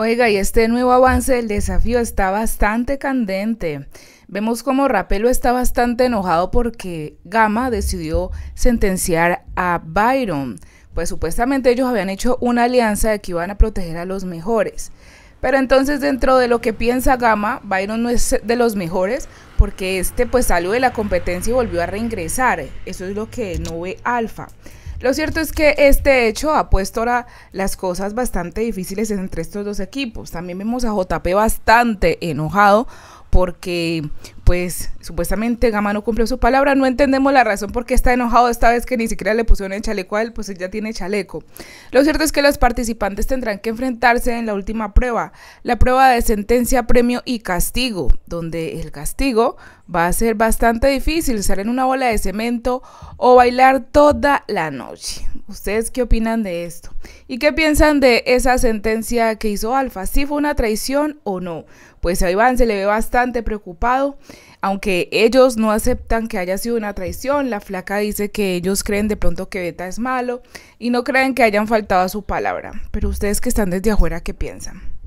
Oiga, y este nuevo avance del desafío está bastante candente. Vemos como Rapelo está bastante enojado porque Gama decidió sentenciar a Byron, pues supuestamente ellos habían hecho una alianza de que iban a proteger a los mejores. Pero entonces dentro de lo que piensa Gama, Byron no es de los mejores porque este pues salió de la competencia y volvió a reingresar. Eso es lo que no ve Alfa. Lo cierto es que este hecho ha puesto ahora las cosas bastante difíciles entre estos dos equipos. También vemos a JP bastante enojado porque pues supuestamente Gama no cumplió su palabra. No entendemos la razón por qué está enojado esta vez que ni siquiera le pusieron el chaleco a él, pues él ya tiene chaleco. Lo cierto es que los participantes tendrán que enfrentarse en la última prueba, la prueba de sentencia, premio y castigo, donde el castigo va a ser bastante difícil, estar en una bola de cemento o bailar toda la noche. ¿Ustedes qué opinan de esto? ¿Y qué piensan de esa sentencia que hizo Alfa? ¿Sí fue una traición o no? Pues a Iván se le ve bastante preocupado aunque ellos no aceptan que haya sido una traición, la flaca dice que ellos creen de pronto que Beta es malo y no creen que hayan faltado a su palabra. Pero ustedes que están desde afuera, ¿qué piensan?